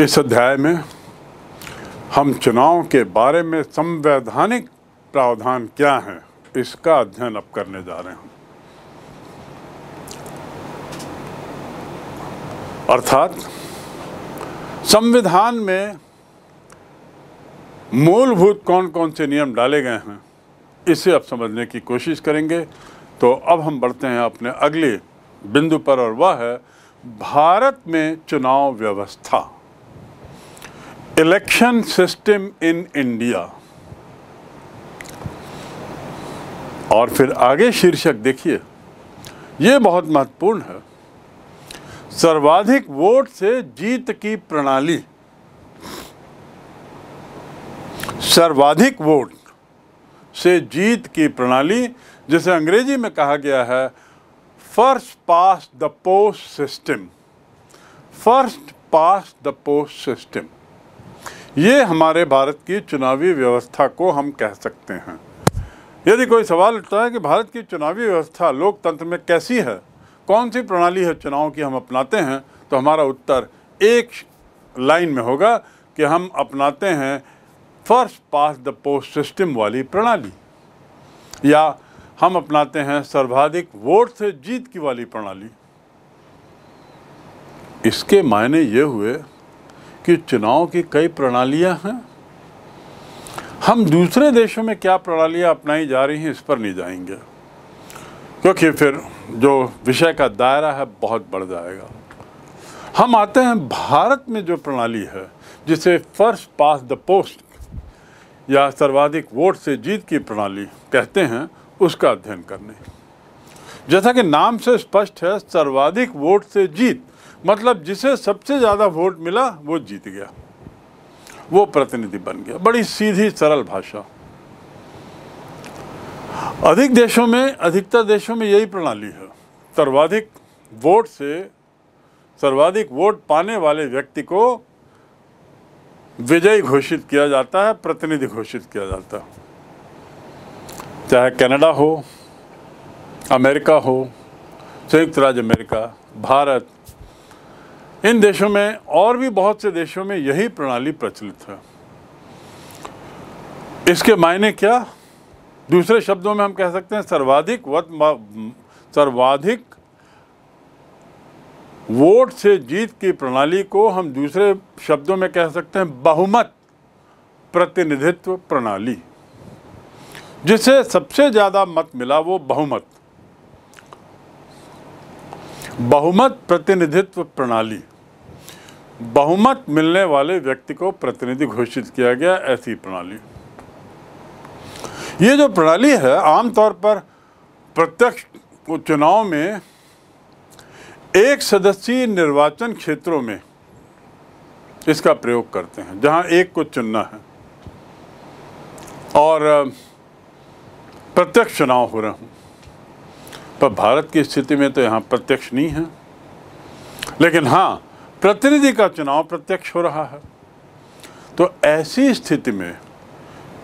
इस अध्याय में हम चुनाव के बारे में संवैधानिक प्रावधान क्या हैं इसका अध्ययन अब करने जा रहे हैं अर्थात संविधान में मूलभूत कौन कौन से नियम डाले गए हैं इसे अब समझने की कोशिश करेंगे तो अब हम बढ़ते हैं अपने अगले बिंदु पर और वह है भारत में चुनाव व्यवस्था इलेक्शन सिस्टम इन इंडिया और फिर आगे शीर्षक देखिए ये बहुत महत्वपूर्ण है सर्वाधिक वोट से जीत की प्रणाली सर्वाधिक वोट से जीत की प्रणाली जिसे अंग्रेजी में कहा गया है first past the post system first past the post system ये हमारे भारत की चुनावी व्यवस्था को हम कह सकते हैं यदि कोई सवाल उठता है कि भारत की चुनावी व्यवस्था लोकतंत्र में कैसी है कौन सी प्रणाली है चुनाव की हम अपनाते हैं तो हमारा उत्तर एक लाइन में होगा कि हम अपनाते हैं first past the post system वाली प्रणाली या हम अपनाते हैं सर्वाधिक वोट से जीत की वाली प्रणाली इसके मायने ये हुए कि चुनाव की कई प्रणालियां हैं हम दूसरे देशों में क्या प्रणालियां अपनाई जा रही हैं इस पर नहीं जाएंगे क्योंकि फिर जो विषय का दायरा है बहुत बढ़ जाएगा हम आते हैं भारत में जो प्रणाली है जिसे फर्स्ट पास द पोस्ट या सर्वाधिक वोट से जीत की प्रणाली कहते हैं उसका अध्ययन करने जैसा कि नाम से स्पष्ट है सर्वाधिक वोट से जीत मतलब जिसे सबसे ज़्यादा वोट मिला वो जीत गया वो प्रतिनिधि बन गया बड़ी सीधी सरल भाषा अधिक देशों में अधिकतर देशों में यही प्रणाली है सर्वाधिक वोट से सर्वाधिक वोट पाने वाले व्यक्ति को विजयी घोषित किया जाता है प्रतिनिधि घोषित किया जाता है चाहे कनाडा हो अमेरिका हो संयुक्त राज्य अमेरिका भारत इन देशों में और भी बहुत से देशों में यही प्रणाली प्रचलित है इसके मायने क्या दूसरे शब्दों में हम कह सकते हैं सर्वाधिक वत सर्वाधिक वोट से जीत की प्रणाली को हम दूसरे शब्दों में कह सकते हैं बहुमत प्रतिनिधित्व प्रणाली जिसे सबसे ज़्यादा मत मिला वो बहुमत बहुमत प्रतिनिधित्व प्रणाली बहुमत मिलने वाले व्यक्ति को प्रतिनिधि घोषित किया गया ऐसी प्रणाली ये जो प्रणाली है आमतौर पर प्रत्यक्ष चुनाव में एक सदस्यीय निर्वाचन क्षेत्रों में इसका प्रयोग करते हैं जहां एक को चुनना है और प्रत्यक्ष चुनाव हो रहा हूँ पर भारत की स्थिति में तो यहाँ प्रत्यक्ष नहीं है लेकिन हाँ प्रतिनिधि का चुनाव प्रत्यक्ष हो रहा है तो ऐसी स्थिति में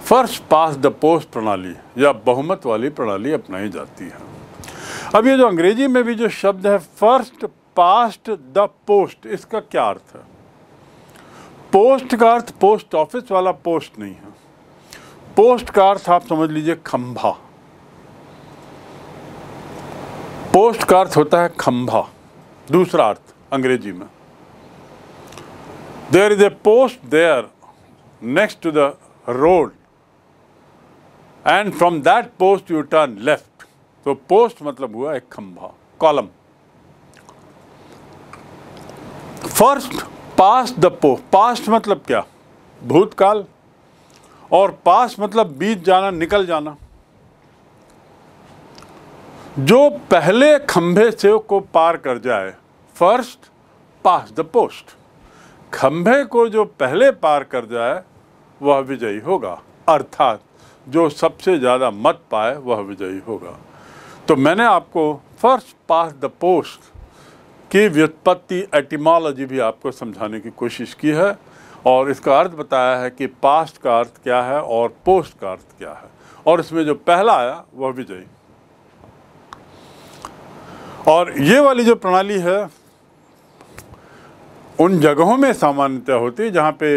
फर्स्ट पास द पोस्ट प्रणाली या बहुमत वाली प्रणाली अपनाई जाती है अब ये जो अंग्रेजी में भी जो शब्द है फर्स्ट पास्ट द पोस्ट इसका क्या अर्थ है पोस्ट का अर्थ पोस्ट ऑफिस वाला पोस्ट नहीं है पोस्ट का अर्थ आप समझ लीजिए खंभा पोस्ट का अर्थ होता है खंभा दूसरा अर्थ अंग्रेजी में There is a post there next to the road and from that post you turn left. तो पोस्ट मतलब हुआ एक खंभा column first past the post past मतलब क्या भूतकाल और पास मतलब बीत जाना निकल जाना जो पहले खंभे से को पार कर जाए फर्स्ट पास द पोस्ट खंभे को जो पहले पार कर जाए वह विजयी होगा अर्थात जो सबसे ज़्यादा मत पाए वह विजयी होगा तो मैंने आपको फर्स्ट पास द पोस्ट की व्युत्पत्ति एटिमोलॉजी भी आपको समझाने की कोशिश की है और इसका अर्थ बताया है कि पास्ट का अर्थ क्या है और पोस्ट का अर्थ क्या है और इसमें जो पहला आया वह विजयी और ये वाली जो प्रणाली है उन जगहों में सामान्यता होती है जहाँ पे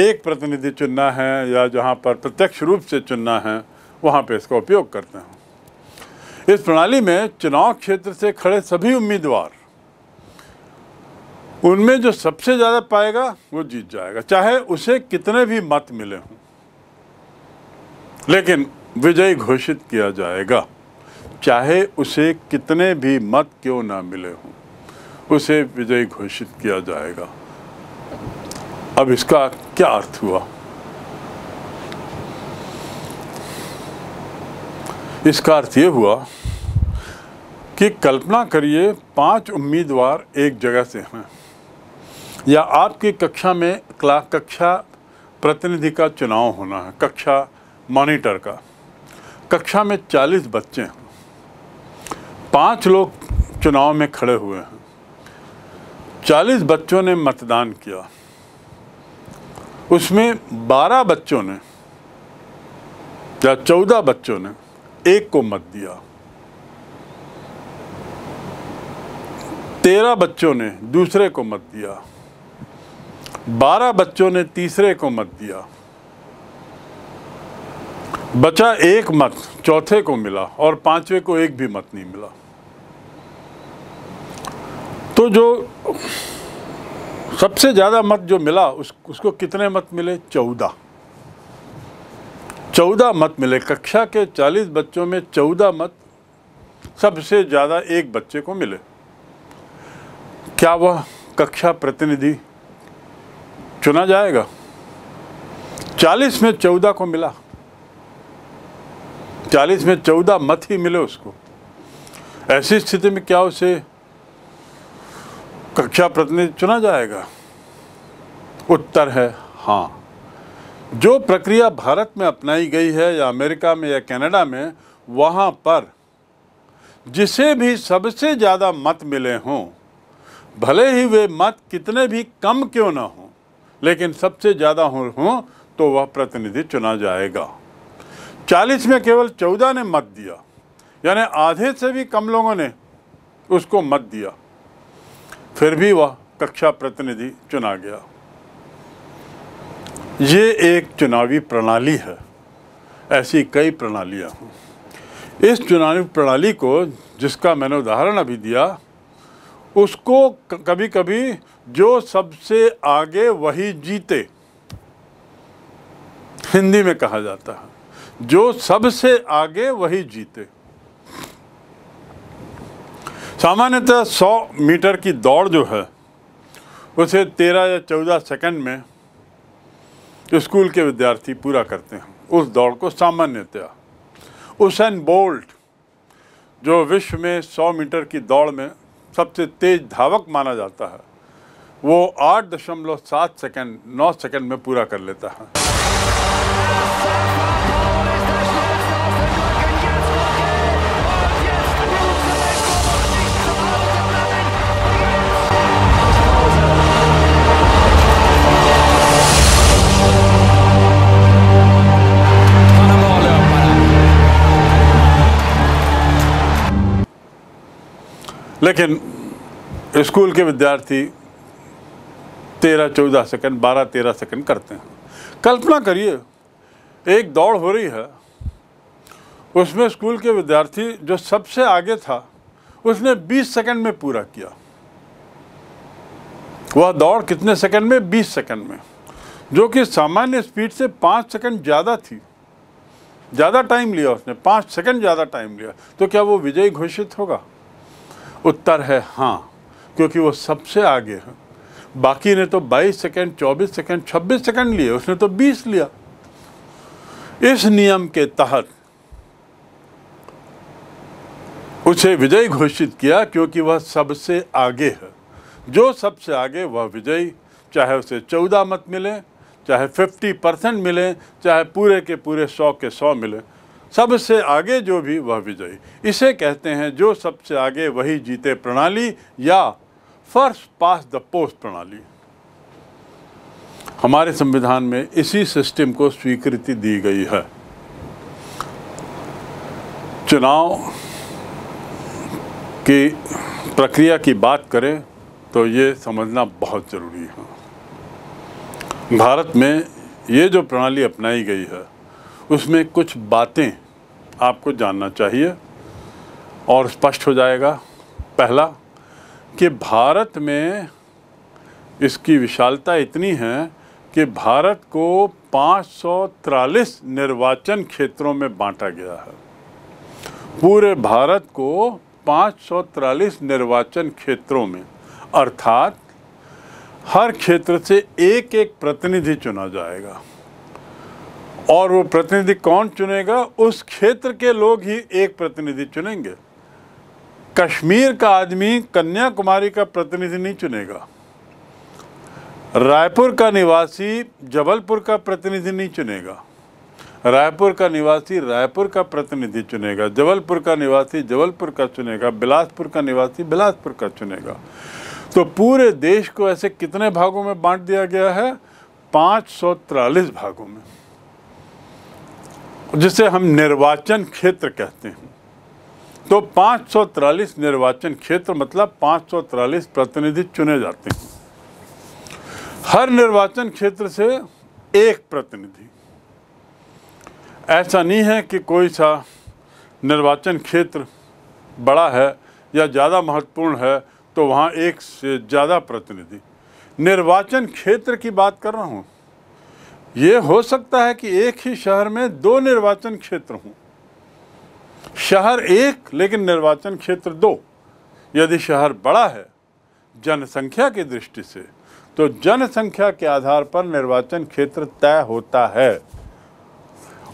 एक प्रतिनिधि चुनना है या जहाँ पर प्रत्यक्ष रूप से चुनना है वहाँ पे इसका उपयोग करते हैं इस प्रणाली में चुनाव क्षेत्र से खड़े सभी उम्मीदवार उनमें जो सबसे ज़्यादा पाएगा वो जीत जाएगा चाहे उसे कितने भी मत मिले हों लेकिन विजयी घोषित किया जाएगा चाहे उसे कितने भी मत क्यों ना मिले हों उसे विजयी घोषित किया जाएगा अब इसका क्या अर्थ हुआ इसका अर्थ ये हुआ कि कल्पना करिए पांच उम्मीदवार एक जगह से हैं या आपकी कक्षा में क्ला कक्षा प्रतिनिधि का चुनाव होना है कक्षा मॉनिटर का कक्षा में 40 बच्चे हैं पांच लोग चुनाव में खड़े हुए हैं चालीस बच्चों ने मतदान किया उसमें बारह बच्चों ने या चौदह बच्चों ने एक को मत दिया तेरह बच्चों ने दूसरे को मत दिया बारह बच्चों ने तीसरे को मत दिया बचा एक मत चौथे को मिला और पांचवे को एक भी मत नहीं मिला तो जो सबसे ज़्यादा मत जो मिला उस उसको कितने मत मिले चौदह चौदह मत मिले कक्षा के चालीस बच्चों में चौदह मत सबसे ज़्यादा एक बच्चे को मिले क्या वह कक्षा प्रतिनिधि चुना जाएगा चालीस में चौदह को मिला चालीस में चौदह मत ही मिले उसको ऐसी स्थिति में क्या उसे कक्षा प्रतिनिधि चुना जाएगा उत्तर है हाँ जो प्रक्रिया भारत में अपनाई गई है या अमेरिका में या कनाडा में वहाँ पर जिसे भी सबसे ज़्यादा मत मिले हों भले ही वे मत कितने भी कम क्यों ना हों लेकिन सबसे ज़्यादा हों हो, तो वह प्रतिनिधि चुना जाएगा चालीस में केवल चौदह ने मत दिया यानी आधे से भी कम लोगों ने उसको मत दिया फिर भी वह कक्षा प्रतिनिधि चुना गया ये एक चुनावी प्रणाली है ऐसी कई प्रणालियाँ हूँ इस चुनावी प्रणाली को जिसका मैंने उदाहरण अभी दिया उसको कभी कभी जो सबसे आगे वही जीते हिंदी में कहा जाता है जो सबसे आगे वही जीते सामान्यतः 100 मीटर की दौड़ जो है उसे 13 या 14 सेकंड में स्कूल के विद्यार्थी पूरा करते हैं उस दौड़ को सामान्यतः उसन बोल्ट जो विश्व में 100 मीटर की दौड़ में सबसे तेज धावक माना जाता है वो आठ दशमलव सात सेकेंड नौ सेकेंड में पूरा कर लेता है लेकिन स्कूल के विद्यार्थी तेरह चौदह सेकंड बारह तेरह सेकंड करते हैं कल्पना करिए एक दौड़ हो रही है उसमें स्कूल के विद्यार्थी जो सबसे आगे था उसने बीस सेकंड में पूरा किया वह दौड़ कितने सेकंड में बीस सेकंड में जो कि सामान्य स्पीड से पाँच सेकंड ज़्यादा थी ज़्यादा टाइम लिया उसने पाँच सेकंड ज़्यादा टाइम लिया तो क्या वो विजयी घोषित होगा उत्तर है हाँ क्योंकि वो सबसे आगे है बाकी ने तो 22 सेकंड 24 सेकंड 26 सेकंड लिए उसने तो 20 लिया इस नियम के तहत उसे विजयी घोषित किया क्योंकि वह सबसे आगे है जो सबसे आगे वह विजयी चाहे उसे 14 मत मिले चाहे 50 परसेंट मिले चाहे पूरे के पूरे 100 के 100 मिले सबसे आगे जो भी वह विजयी इसे कहते हैं जो सबसे आगे वही जीते प्रणाली या फर्स्ट पास द पोस्ट प्रणाली हमारे संविधान में इसी सिस्टम को स्वीकृति दी गई है चुनाव की प्रक्रिया की बात करें तो ये समझना बहुत ज़रूरी है भारत में ये जो प्रणाली अपनाई गई है उसमें कुछ बातें आपको जानना चाहिए और स्पष्ट हो जाएगा पहला कि भारत में इसकी विशालता इतनी है कि भारत को पाँच निर्वाचन क्षेत्रों में बांटा गया है पूरे भारत को पाँच निर्वाचन क्षेत्रों में अर्थात हर क्षेत्र से एक एक प्रतिनिधि चुना जाएगा और वो प्रतिनिधि कौन चुनेगा उस क्षेत्र के लोग ही एक प्रतिनिधि चुनेंगे कश्मीर का आदमी कन्याकुमारी का प्रतिनिधि नहीं चुनेगा रायपुर का निवासी जबलपुर का प्रतिनिधि नहीं चुनेगा रायपुर का निवासी रायपुर का प्रतिनिधि चुनेगा जबलपुर का निवासी जबलपुर का चुनेगा बिलासपुर का निवासी बिलासपुर का चुनेगा तो पूरे देश को ऐसे कितने भागों में बांट दिया गया है पाँच भागों में जिसे हम निर्वाचन क्षेत्र कहते हैं तो पाँच निर्वाचन क्षेत्र मतलब पाँच प्रतिनिधि चुने जाते हैं हर निर्वाचन क्षेत्र से एक प्रतिनिधि ऐसा नहीं है कि कोई सा निर्वाचन क्षेत्र बड़ा है या ज़्यादा महत्वपूर्ण है तो वहाँ एक से ज़्यादा प्रतिनिधि निर्वाचन क्षेत्र की बात कर रहा हूँ ये हो सकता है कि एक ही शहर में दो निर्वाचन क्षेत्र हों शहर एक लेकिन निर्वाचन क्षेत्र दो यदि शहर बड़ा है जनसंख्या की दृष्टि से तो जनसंख्या के आधार पर निर्वाचन क्षेत्र तय होता है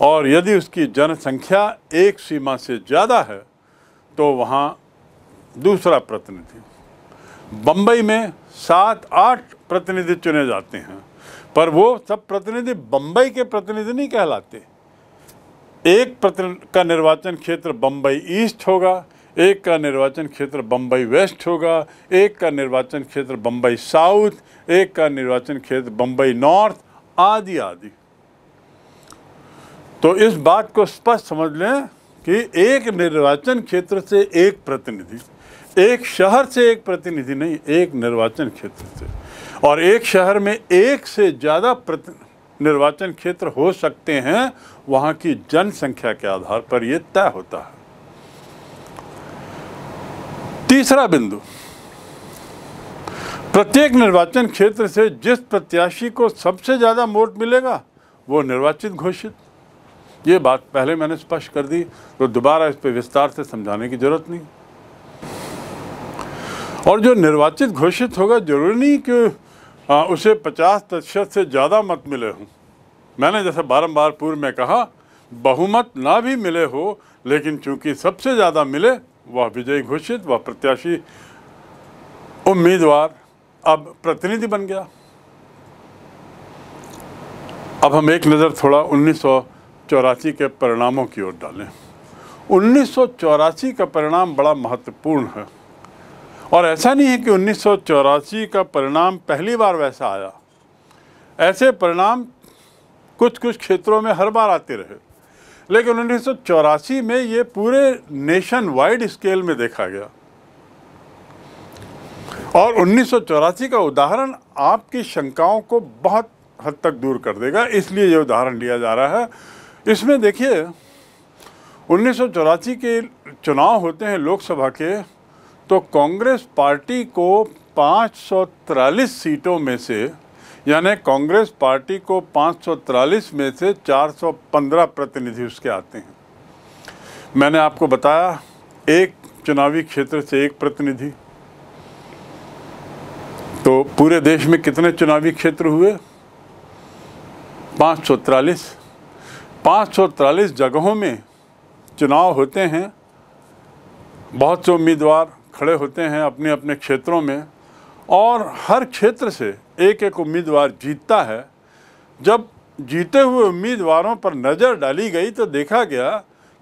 और यदि उसकी जनसंख्या एक सीमा से ज़्यादा है तो वहाँ दूसरा प्रतिनिधि बम्बई में सात आठ प्रतिनिधि चुने जाते हैं पर वो सब प्रतिनिधि बम्बई के प्रतिनिधि नहीं कहलाते एक प्रतिनिधि का निर्वाचन क्षेत्र बम्बई ईस्ट होगा एक का निर्वाचन क्षेत्र बम्बई वेस्ट होगा एक का निर्वाचन क्षेत्र बम्बई साउथ एक का निर्वाचन क्षेत्र बम्बई नॉर्थ आदि आदि तो इस बात को स्पष्ट समझ लें कि एक निर्वाचन क्षेत्र से एक प्रतिनिधि एक शहर से एक प्रतिनिधि नहीं एक निर्वाचन क्षेत्र से और एक शहर में एक से ज़्यादा निर्वाचन क्षेत्र हो सकते हैं वहाँ की जनसंख्या के आधार पर यह तय होता है तीसरा बिंदु प्रत्येक निर्वाचन क्षेत्र से जिस प्रत्याशी को सबसे ज़्यादा वोट मिलेगा वो निर्वाचित घोषित ये बात पहले मैंने स्पष्ट कर दी तो दोबारा इस पर विस्तार से समझाने की ज़रूरत नहीं और जो निर्वाचित घोषित होगा जरूरी नहीं कि आ, हाँ, उसे 50 प्रतिशत से ज़्यादा मत मिले हों मैंने जैसे बारंबार पूर्व में कहा बहुमत ना भी मिले हो लेकिन चूंकि सबसे ज़्यादा मिले वह विजयी घोषित वह प्रत्याशी उम्मीदवार अब प्रतिनिधि बन गया अब हम एक नज़र थोड़ा उन्नीस के परिणामों की ओर डालें उन्नीस का परिणाम बड़ा महत्वपूर्ण है और ऐसा नहीं है कि उन्नीस का परिणाम पहली बार वैसा आया ऐसे परिणाम कुछ कुछ क्षेत्रों में हर बार आते रहे लेकिन उन्नीस में ये पूरे नेशन वाइड स्केल में देखा गया और उन्नीस का उदाहरण आपकी शंकाओं को बहुत हद तक दूर कर देगा इसलिए ये उदाहरण लिया जा रहा है इसमें देखिए उन्नीस के चुनाव होते हैं लोकसभा के तो कांग्रेस पार्टी को पाँच सीटों में से यानी कांग्रेस पार्टी को पाँच में से 415 प्रतिनिधि उसके आते हैं मैंने आपको बताया एक चुनावी क्षेत्र से एक प्रतिनिधि तो पूरे देश में कितने चुनावी क्षेत्र हुए पाँच सौ तिरालीस पाँच सौ तिरालीस जगहों में चुनाव होते हैं बहुत से उम्मीदवार खड़े होते हैं अपने अपने क्षेत्रों में और हर क्षेत्र से एक एक उम्मीदवार जीतता है जब जीते हुए उम्मीदवारों पर नज़र डाली गई तो देखा गया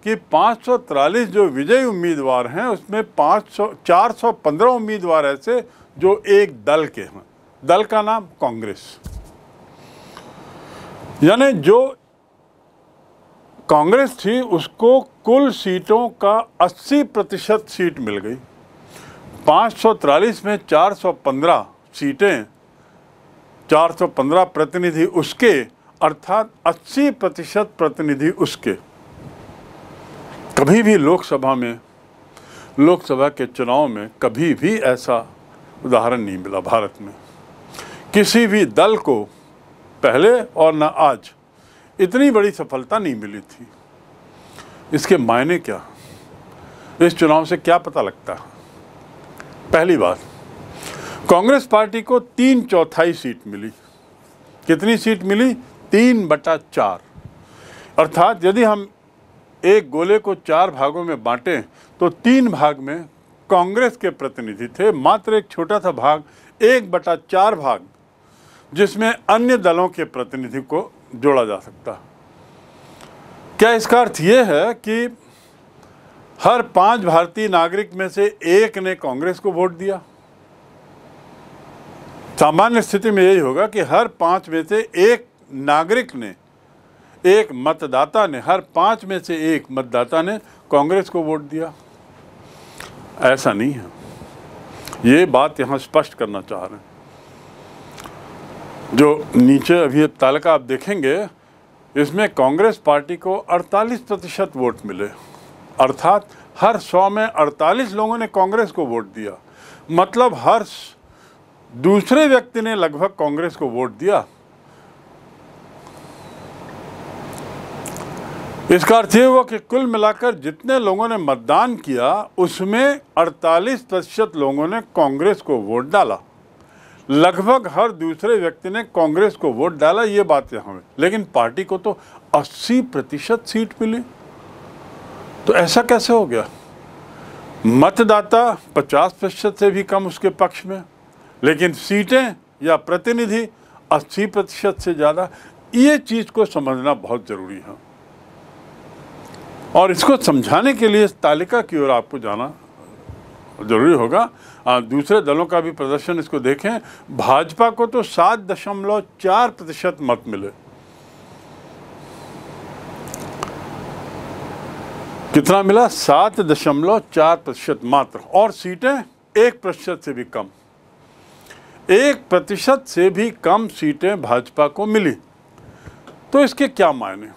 कि पाँच जो विजयी उम्मीदवार हैं उसमें पाँच सौ उम्मीदवार ऐसे जो एक दल के हैं दल का नाम कांग्रेस यानी जो कांग्रेस थी उसको कुल सीटों का 80 प्रतिशत सीट मिल गई 543 में 415 सीटें 415 प्रतिनिधि उसके अर्थात 80 प्रतिशत प्रतिनिधि उसके कभी भी लोकसभा में लोकसभा के चुनाव में कभी भी ऐसा उदाहरण नहीं मिला भारत में किसी भी दल को पहले और न आज इतनी बड़ी सफलता नहीं मिली थी इसके मायने क्या इस चुनाव से क्या पता लगता है पहली बात कांग्रेस पार्टी को तीन चौथाई सीट मिली कितनी सीट मिली तीन बटा चार अर्थात यदि हम एक गोले को चार भागों में बांटें तो तीन भाग में कांग्रेस के प्रतिनिधि थे मात्र एक छोटा सा भाग एक बटा चार भाग जिसमें अन्य दलों के प्रतिनिधि को जोड़ा जा सकता क्या इसका अर्थ ये है कि हर पांच भारतीय नागरिक में से एक ने कांग्रेस को वोट दिया सामान्य स्थिति में यही होगा कि हर पांच में से एक नागरिक ने एक मतदाता ने हर पांच में से एक मतदाता ने कांग्रेस को वोट दिया ऐसा नहीं है ये बात यहां स्पष्ट करना चाह रहे हैं जो नीचे अभी तालिका आप देखेंगे इसमें कांग्रेस पार्टी को 48 प्रतिशत वोट मिले अर्थात हर सौ में अड़तालीस लोगों ने कांग्रेस को वोट दिया मतलब हर दूसरे व्यक्ति ने लगभग कांग्रेस को वोट दिया इसका अर्थ ये हुआ कि कुल मिलाकर जितने लोगों ने मतदान किया उसमें 48 प्रतिशत लोगों ने कांग्रेस को वोट डाला लगभग हर दूसरे व्यक्ति ने कांग्रेस को वोट डाला ये बात यहाँ लेकिन पार्टी को तो 80 प्रतिशत सीट मिली तो ऐसा कैसे हो गया मतदाता 50 प्रतिशत से भी कम उसके पक्ष में लेकिन सीटें या प्रतिनिधि 80 प्रतिशत से ज़्यादा ये चीज़ को समझना बहुत ज़रूरी है और इसको समझाने के लिए तालिका की ओर आपको जाना ज़रूरी होगा दूसरे दलों का भी प्रदर्शन इसको देखें भाजपा को तो सात दशमलव चार प्रतिशत मत मिले कितना मिला सात दशमलव चार प्रतिशत मात्र और सीटें एक प्रतिशत से भी कम एक प्रतिशत से भी कम सीटें भाजपा को मिली तो इसके क्या मायने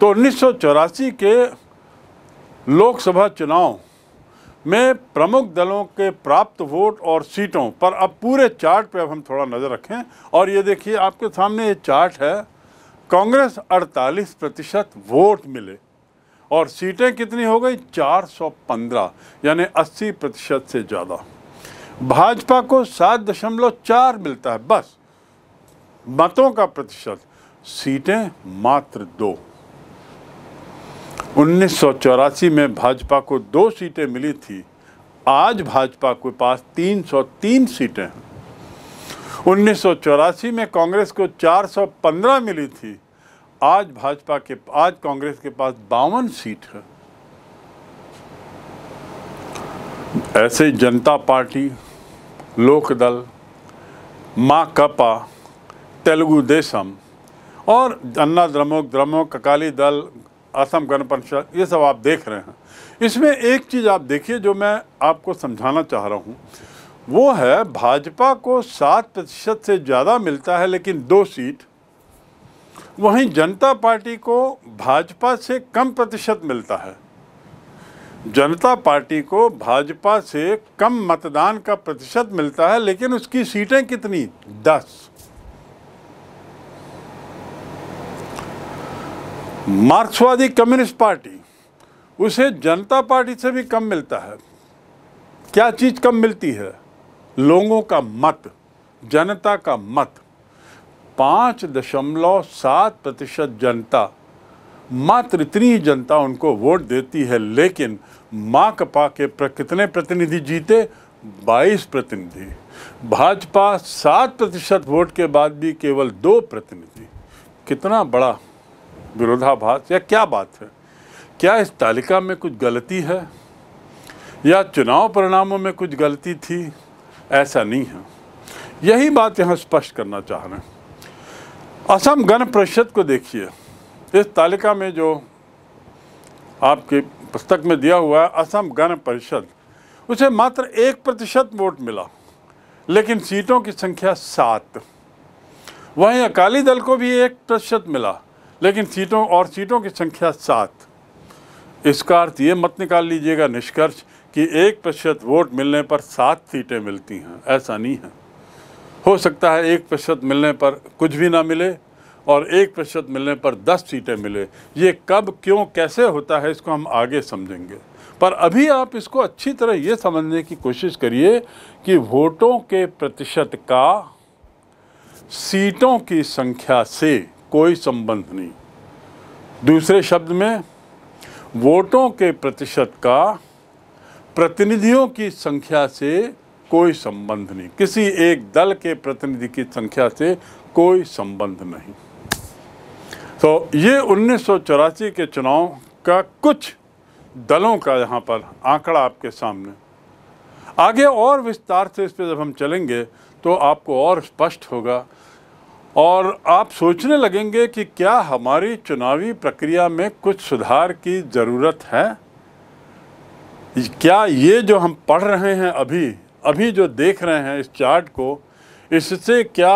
तो उन्नीस के लोकसभा चुनाव में प्रमुख दलों के प्राप्त वोट और सीटों पर अब पूरे चार्ट पे अब हम थोड़ा नज़र रखें और ये देखिए आपके सामने ये चार्ट है कांग्रेस 48 प्रतिशत वोट मिले और सीटें कितनी हो गई 415 यानी 80 प्रतिशत से ज़्यादा भाजपा को सात दशमलव चार मिलता है बस मतों का प्रतिशत सीटें मात्र दो उन्नीस में भाजपा को दो सीटें मिली थी आज भाजपा के पास 303 सीटें हैं उन्नीस में कांग्रेस को 415 मिली थी आज भाजपा के आज कांग्रेस के पास बावन सीट है ऐसे जनता पार्टी लोकदल माँ कपा तेलुगु देशम और अन्ना द्रमुक द्रमुक अकाली दल असम गण परिषद ये सब आप देख रहे हैं इसमें एक चीज़ आप देखिए जो मैं आपको समझाना चाह रहा हूँ वो है भाजपा को सात प्रतिशत से ज़्यादा मिलता है लेकिन दो सीट वहीं जनता पार्टी को भाजपा से कम प्रतिशत मिलता है जनता पार्टी को भाजपा से कम मतदान का प्रतिशत मिलता है लेकिन उसकी सीटें कितनी दस मार्क्सवादी कम्युनिस्ट पार्टी उसे जनता पार्टी से भी कम मिलता है क्या चीज़ कम मिलती है लोगों का मत जनता का मत पाँच दशमलव सात प्रतिशत जनता मात्र इतनी जनता उनको वोट देती है लेकिन माँ कपा के प्र कितने प्रतिनिधि जीते 22 प्रतिनिधि भाजपा सात प्रतिशत वोट के बाद भी केवल दो प्रतिनिधि कितना बड़ा विरोधाभास या क्या बात है क्या इस तालिका में कुछ गलती है या चुनाव परिणामों में कुछ गलती थी ऐसा नहीं है यही बात यहाँ स्पष्ट करना चाह रहे हैं असम गण परिषद को देखिए इस तालिका में जो आपके पुस्तक में दिया हुआ है असम गण परिषद उसे मात्र एक प्रतिशत वोट मिला लेकिन सीटों की संख्या सात वहीं अकाली दल को भी एक प्रतिशत मिला लेकिन सीटों और सीटों की संख्या सात इसका अर्थ ये मत निकाल लीजिएगा निष्कर्ष कि एक प्रतिशत वोट मिलने पर सात सीटें मिलती हैं ऐसा नहीं है हो सकता है एक प्रतिशत मिलने पर कुछ भी ना मिले और एक प्रतिशत मिलने पर दस सीटें मिले ये कब क्यों कैसे होता है इसको हम आगे समझेंगे पर अभी आप इसको अच्छी तरह ये समझने की कोशिश करिए कि वोटों के प्रतिशत का सीटों की संख्या से कोई संबंध नहीं दूसरे शब्द में वोटों के प्रतिशत का प्रतिनिधियों की संख्या से कोई संबंध नहीं किसी एक दल के प्रतिनिधि की संख्या से कोई संबंध नहीं तो ये उन्नीस के चुनाव का कुछ दलों का यहाँ पर आंकड़ा आपके सामने आगे और विस्तार से इस पर जब हम चलेंगे तो आपको और स्पष्ट होगा और आप सोचने लगेंगे कि क्या हमारी चुनावी प्रक्रिया में कुछ सुधार की ज़रूरत है क्या ये जो हम पढ़ रहे हैं अभी अभी जो देख रहे हैं इस चार्ट को इससे क्या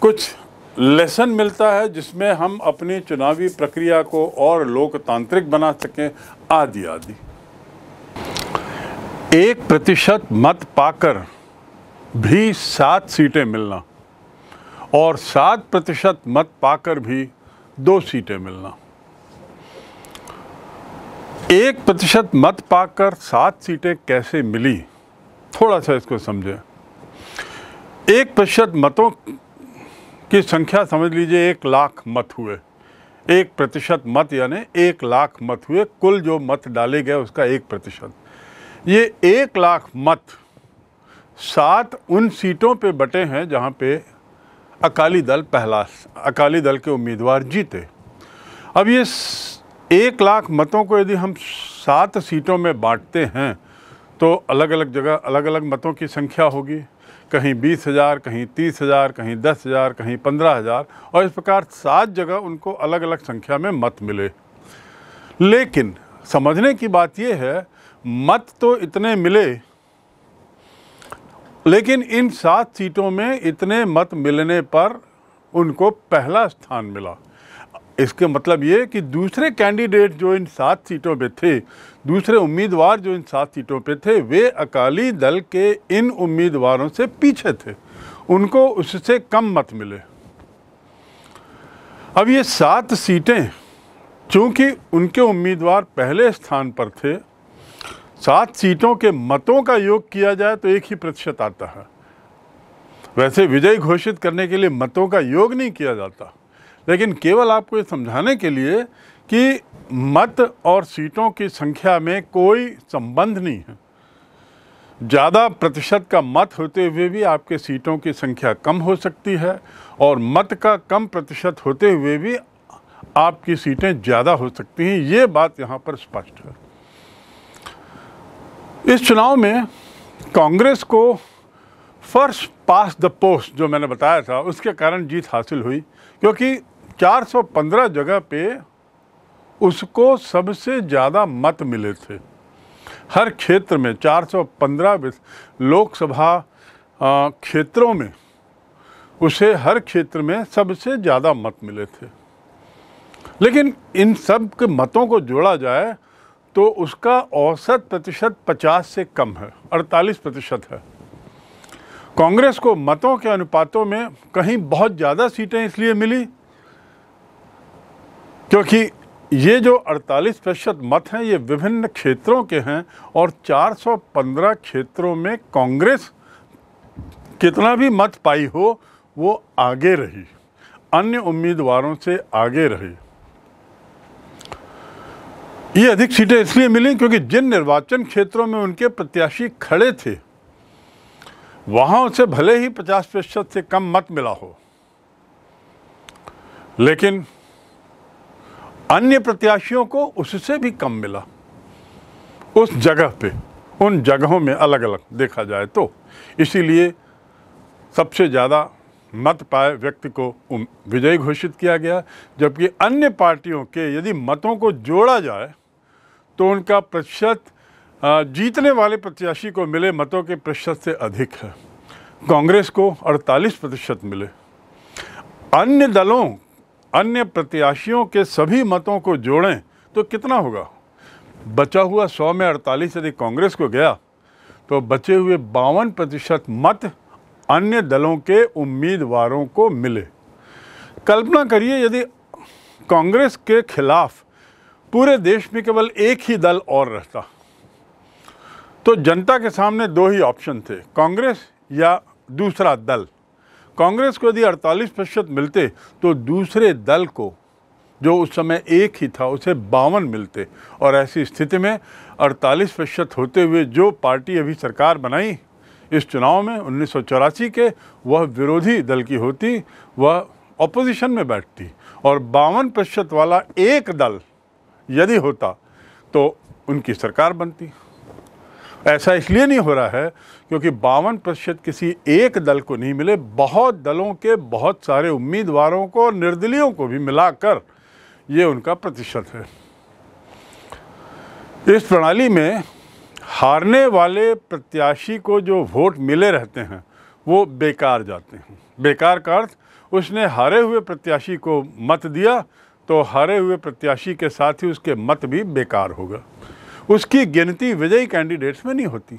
कुछ लेसन मिलता है जिसमें हम अपनी चुनावी प्रक्रिया को और लोकतांत्रिक बना सकें आदि आदि एक प्रतिशत मत पाकर भी सात सीटें मिलना और सात प्रतिशत मत पाकर भी दो सीटें मिलना एक प्रतिशत मत पाकर सात सीटें कैसे मिली थोड़ा सा इसको समझें एक प्रतिशत मतों की संख्या समझ लीजिए एक लाख मत हुए एक प्रतिशत मत यानी एक लाख मत हुए कुल जो मत डाले गए उसका एक प्रतिशत ये एक लाख मत सात उन सीटों पे बटे हैं जहाँ पे अकाली दल पहला अकाली दल के उम्मीदवार जीते अब ये एक लाख मतों को यदि हम सात सीटों में बांटते हैं तो अलग अलग जगह अलग अलग मतों की संख्या होगी कहीं बीस हज़ार कहीं तीस हज़ार कहीं दस हज़ार कहीं पंद्रह हज़ार और इस प्रकार सात जगह उनको अलग अलग संख्या में मत मिले लेकिन समझने की बात यह है मत तो इतने मिले लेकिन इन सात सीटों में इतने मत मिलने पर उनको पहला स्थान मिला इसके मतलब ये कि दूसरे कैंडिडेट जो इन सात सीटों पे थे दूसरे उम्मीदवार जो इन सात सीटों पे थे वे अकाली दल के इन उम्मीदवारों से पीछे थे उनको उससे कम मत मिले अब ये सात सीटें चूंकि उनके उम्मीदवार पहले स्थान पर थे सात सीटों के मतों का योग किया जाए तो एक ही प्रतिशत आता है वैसे विजय घोषित करने के लिए मतों का योग नहीं किया जाता लेकिन केवल आपको ये समझाने के लिए कि मत और सीटों की संख्या में कोई संबंध नहीं है ज़्यादा प्रतिशत का मत होते हुए भी आपके सीटों की संख्या कम हो सकती है और मत का कम प्रतिशत होते हुए भी आपकी सीटें ज़्यादा हो सकती हैं ये बात यहाँ पर स्पष्ट है इस चुनाव में कांग्रेस को फर्स्ट पास द पोस्ट जो मैंने बताया था उसके कारण जीत हासिल हुई क्योंकि 415 जगह पे उसको सबसे ज़्यादा मत मिले थे हर क्षेत्र में 415 लोकसभा क्षेत्रों में उसे हर क्षेत्र में सबसे ज़्यादा मत मिले थे लेकिन इन सब के मतों को जोड़ा जाए तो उसका औसत प्रतिशत 50 से कम है 48 प्रतिशत है कांग्रेस को मतों के अनुपातों में कहीं बहुत ज़्यादा सीटें इसलिए मिली क्योंकि ये जो 48 प्रतिशत मत हैं ये विभिन्न क्षेत्रों के हैं और 415 क्षेत्रों में कांग्रेस कितना भी मत पाई हो वो आगे रही अन्य उम्मीदवारों से आगे रही ये अधिक सीटें इसलिए मिली क्योंकि जिन निर्वाचन क्षेत्रों में उनके प्रत्याशी खड़े थे वहां उसे भले ही 50 प्रतिशत से कम मत मिला हो लेकिन अन्य प्रत्याशियों को उससे भी कम मिला उस जगह पे उन जगहों में अलग अलग देखा जाए तो इसीलिए सबसे ज़्यादा मत पाए व्यक्ति को विजयी घोषित किया गया जबकि अन्य पार्टियों के यदि मतों को जोड़ा जाए तो उनका प्रतिशत जीतने वाले प्रत्याशी को मिले मतों के प्रतिशत से अधिक है कांग्रेस को 48 प्रतिशत मिले अन्य दलों अन्य प्रत्याशियों के सभी मतों को जोड़ें तो कितना होगा बचा हुआ सौ में अड़तालीस यदि कांग्रेस को गया तो बचे हुए बावन प्रतिशत मत अन्य दलों के उम्मीदवारों को मिले कल्पना करिए यदि कांग्रेस के खिलाफ पूरे देश में केवल एक ही दल और रहता तो जनता के सामने दो ही ऑप्शन थे कांग्रेस या दूसरा दल कांग्रेस को यदि 48 प्रतिशत मिलते तो दूसरे दल को जो उस समय एक ही था उसे बावन मिलते और ऐसी स्थिति में 48 प्रतिशत होते हुए जो पार्टी अभी सरकार बनाई इस चुनाव में उन्नीस के वह विरोधी दल की होती वह अपोजिशन में बैठती और बावन प्रतिशत वाला एक दल यदि होता तो उनकी सरकार बनती ऐसा इसलिए नहीं हो रहा है क्योंकि बावन प्रतिशत किसी एक दल को नहीं मिले बहुत दलों के बहुत सारे उम्मीदवारों को और निर्दलीयों को भी मिलाकर ये उनका प्रतिशत है इस प्रणाली में हारने वाले प्रत्याशी को जो वोट मिले रहते हैं वो बेकार जाते हैं बेकार का अर्थ उसने हारे हुए प्रत्याशी को मत दिया तो हारे हुए प्रत्याशी के साथ ही उसके मत भी बेकार होगा उसकी गिनती विजयी कैंडिडेट्स में नहीं होती